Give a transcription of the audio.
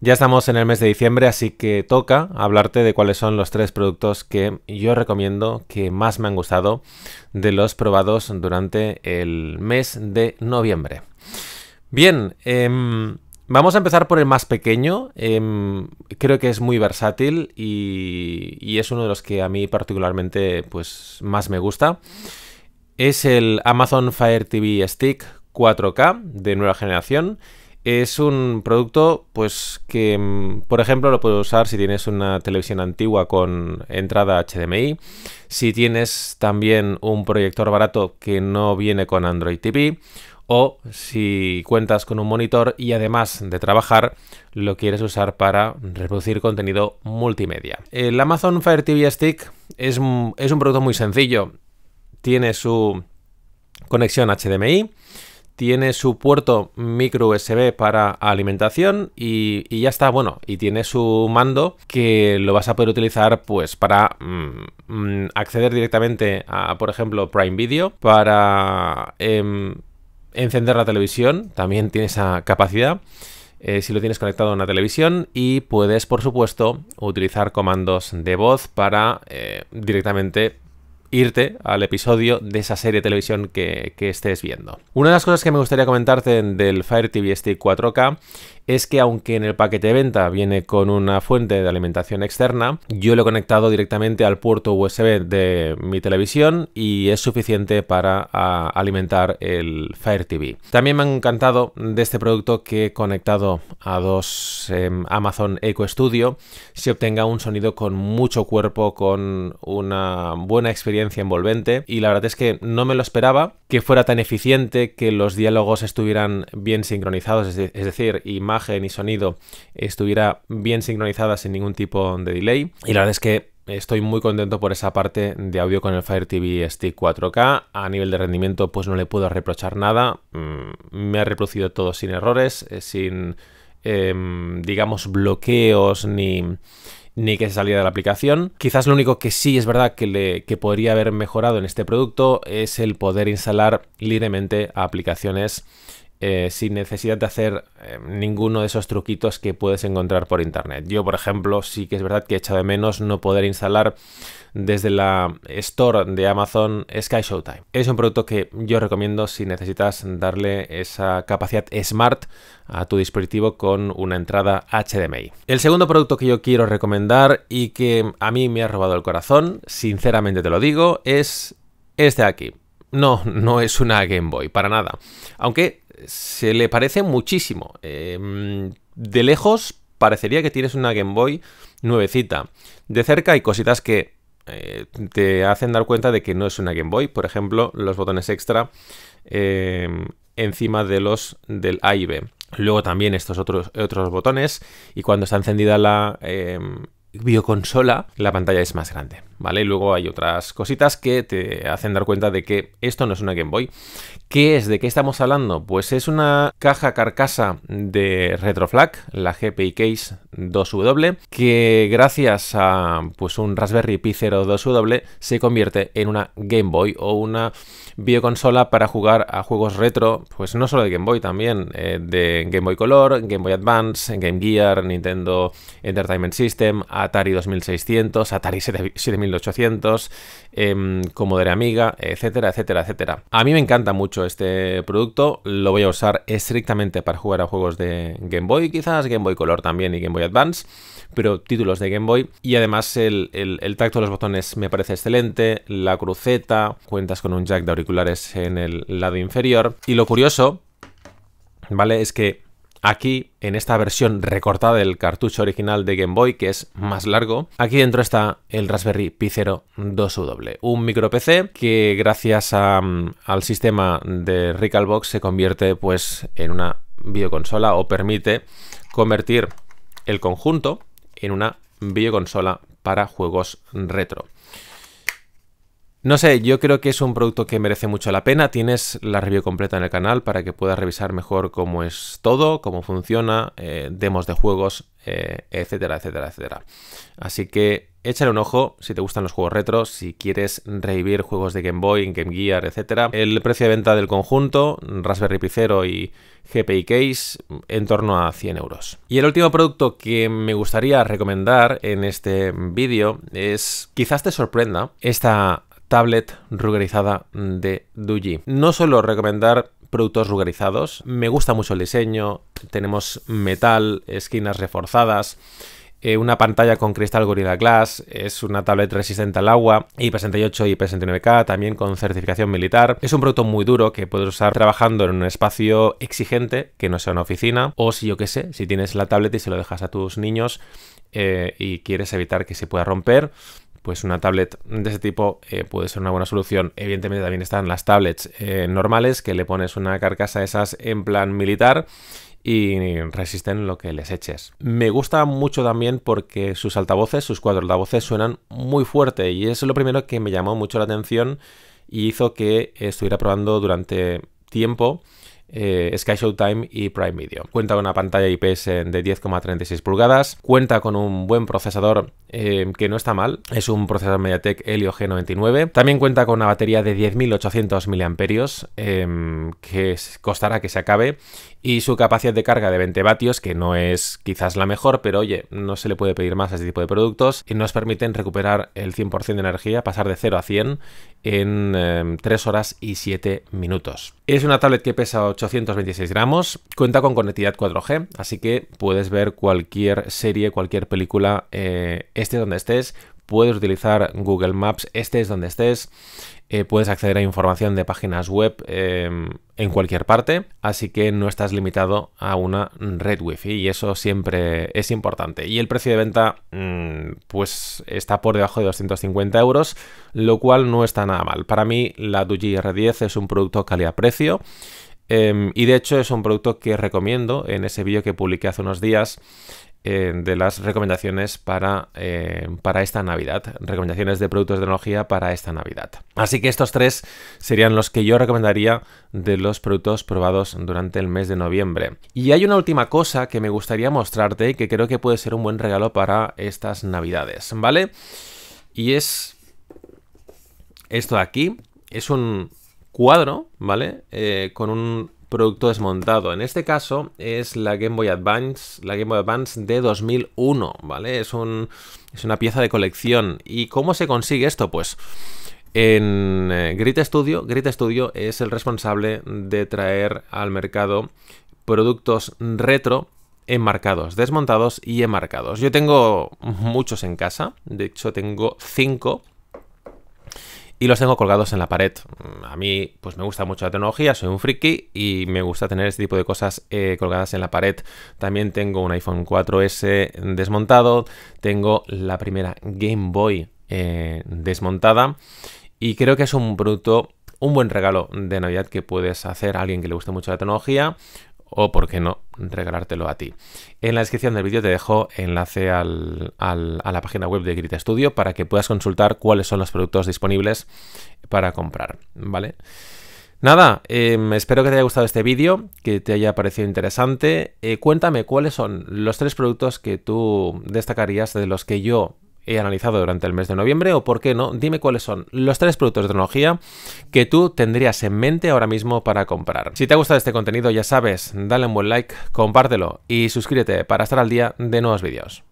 Ya estamos en el mes de diciembre, así que toca hablarte de cuáles son los tres productos que yo recomiendo que más me han gustado de los probados durante el mes de noviembre. Bien, em, vamos a empezar por el más pequeño. Em, creo que es muy versátil y, es uno de los que a mí particularmente pues, más me gusta. Es el Amazon Fire TV Stick 4K de nueva generación es un producto, pues, que, mm, por ejemplo, lo puedes usar si tienes una televisión antigua con entrada HDMI, si tienes también un proyector barato que no viene con Android TV, o si cuentas con un monitor y además de trabajar lo quieres usar para reproducir contenido multimedia. El Amazon Fire TV Stick mm, es un producto muy sencillo. Tiene su conexión HDMI, tiene su puerto micro USB para alimentación y, ya está, bueno, y tiene su mando que lo vas a poder utilizar pues para mm, mm, acceder directamente a, por ejemplo, Prime Video, para em, encender la televisión, también tiene esa capacidad. Eh, si lo tienes conectado a una televisión y puedes por supuesto utilizar comandos de voz para eh, directamente irte al episodio de esa serie de televisión que, estés viendo. Una de las cosas que me gustaría comentarte del Fire TV Stick este 4K es que aunque en el paquete de venta viene con una fuente de alimentación externa, yo lo he conectado directamente al puerto USB de mi televisión y es suficiente para alimentar el Fire TV. También me ha encantado de este producto que conectado a dos em, Amazon Eco Studio se obtenga un sonido con mucho cuerpo, con una buena experiencia envolvente y la verdad es que no me lo esperaba que fuera tan eficiente, que los diálogos estuvieran bien sincronizados, es, decir, imagen y sonido estuviera bien sincronizada sin ningún tipo de delay. Y la verdad es que estoy muy contento por esa parte de audio con el Fire TV Stick 4K. A nivel de rendimiento, pues no le puedo reprochar nada. Mm, me ha reproducido todo sin errores, eh, sin, em, digamos, bloqueos ni ni que se saliera de la aplicación. Quizás lo único que sí es verdad que, le, que podría haber mejorado en este producto es el poder instalar libremente aplicaciones eh, sin necesidad de hacer eh, ninguno de esos truquitos que puedes encontrar por internet. Yo, por ejemplo, sí que es verdad que he echado de menos no poder instalar desde la store de Amazon Sky Showtime. Es un producto que yo recomiendo si necesitas darle esa capacidad smart a tu dispositivo con una entrada HDMI. El segundo producto que yo quiero recomendar y que a mí me ha robado el corazón, sinceramente te lo digo, es este de aquí. No, no es una Game Boy, para nada. Aunque se le parece muchísimo. Eh, de lejos parecería que tienes una Game Boy nuevecita. De cerca hay cositas que eh, te hacen dar cuenta de que no es una Game Boy. Por ejemplo, los botones extra eh, encima de los del A y B. Luego también estos otros, otros botones. Y cuando está encendida la bioconsola, la pantalla es más grande. ¿vale? Y luego hay otras cositas que te hacen dar cuenta de que esto no es una Game Boy. ¿Qué es? ¿De qué estamos hablando? Pues es una caja carcasa de retroflag la GPI Case 2W, que gracias a pues, un Raspberry Pi 0 2W se convierte en una Game Boy o una bioconsola para jugar a juegos retro, pues no solo de Game Boy también, eh, de Game Boy Color, Game Boy Advance, Game Gear, Nintendo Entertainment System, Atari 2600, Atari 7000 1800, em, como de la amiga, etcétera, etcétera, etcétera. A mí me encanta mucho este producto, lo voy a usar estrictamente para jugar a juegos de Game Boy, quizás Game Boy Color también y Game Boy Advance, pero títulos de Game Boy. Y además el, el tacto de los botones me parece excelente, la cruceta, cuentas con un jack de auriculares en el lado inferior. Y lo curioso, ¿vale? Es que Aquí, en esta versión recortada del cartucho original de Game Boy, que es más largo, aquí dentro está el Raspberry Pi 0 2W, un micro PC que gracias mm, al sistema de Recalbox se convierte pues en una videoconsola o permite convertir el conjunto en una videoconsola para juegos retro. No sé, yo creo que es un producto que merece mucho la pena. Tienes la review completa en el canal para que puedas revisar mejor cómo es todo, cómo funciona, eh, demos de juegos, eh, etcétera, etcétera, etcétera. Así que échale un ojo si te gustan los juegos retro, si quieres revivir juegos de Game Boy, Game Gear, etcétera. El precio de venta del conjunto, Raspberry Pi Zero y GPI Case, en torno a 100 euros. Y el último producto que me gustaría recomendar en este vídeo es, quizás te sorprenda, esta tablet rugerizada de Duji. No suelo recomendar productos rugerizados, me gusta mucho el diseño, tenemos metal, esquinas reforzadas, eh, una pantalla con cristal Gorilla Glass, es una tablet resistente al agua, IP68 y IP69K, también con certificación militar. Es un producto muy duro que puedes usar trabajando en un espacio exigente, que no sea una oficina, o si yo qué sé, si tienes la tablet y se lo dejas a tus niños eh, y quieres evitar que se pueda romper, pues una tablet de ese tipo eh, puede ser una buena solución. Evidentemente también están las tablets eh, normales que le pones una carcasa a esas en plan militar y resisten lo que les eches. Me gusta mucho también porque sus altavoces, sus cuatro altavoces suenan muy fuerte y eso es lo primero que me llamó mucho la atención y hizo que estuviera probando durante tiempo eh, Sky y Prime Video. Cuenta con una pantalla IPS de 10,36 pulgadas, cuenta con un buen procesador eh, que no está mal, es un procesador MediaTek Helio G99, también cuenta con una batería de 10.800 mAh em, que costará que se acabe y su capacidad de carga de 20 vatios que no es quizás la mejor, pero oye, no se le puede pedir más a este tipo de productos y nos permiten recuperar el 100% de energía, pasar de 0 a 100 en 3 em, horas y 7 minutos. Es una tablet que pesa 826 gramos, cuenta con conectividad 4G, así que puedes ver cualquier serie, cualquier película, este donde estés, puedes utilizar Google Maps, estés donde estés, eh, puedes acceder a información de páginas web em, en cualquier parte, así que no estás limitado a una red Wi-Fi y eso siempre es importante. Y el precio de venta mm, pues está por debajo de 250 euros, lo cual no está nada mal. Para mí la Duji R10 es un producto calidad-precio. Em, y de hecho es un producto que recomiendo en ese vídeo que publiqué hace unos días eh, de las recomendaciones para, eh, para esta Navidad, recomendaciones de productos de tecnología para esta Navidad. Así que estos tres serían los que yo recomendaría de los productos probados durante el mes de noviembre. Y hay una última cosa que me gustaría mostrarte y que creo que puede ser un buen regalo para estas Navidades, ¿vale? Y es esto de aquí, es un cuadro, ¿vale? Eh, con un producto desmontado. En este caso es la Game Boy Advance, la Game Boy Advance de 2001, ¿vale? Es, es una pieza de colección. ¿Y cómo se consigue esto? Pues en eh, Grit Studio, Grit Studio es el responsable de traer al mercado productos retro enmarcados, desmontados y enmarcados. Yo tengo muchos en casa, de hecho tengo cinco y los tengo colgados en la pared. A mí, pues me gusta mucho la tecnología, soy un friki y me gusta tener este tipo de cosas eh, colgadas en la pared. También tengo un iPhone 4S desmontado, tengo la primera Game Boy eh, desmontada y creo que es un producto un buen regalo de Navidad que puedes hacer a alguien que le guste mucho la tecnología, o, por qué no, regalártelo a ti. En la descripción del vídeo te dejo enlace a la página web de Grita Studio para que puedas consultar cuáles son los productos disponibles para comprar, ¿vale? Nada, em, espero que te haya gustado este vídeo, que te haya parecido interesante. Eh, cuéntame cuáles son los tres productos que tú destacarías de los que yo he analizado durante el mes de noviembre o por qué no, dime cuáles son los tres productos de tecnología que tú tendrías en mente ahora mismo para comprar. Si te ha gustado este contenido, ya sabes, dale un buen like, compártelo y suscríbete para estar al día de nuevos vídeos.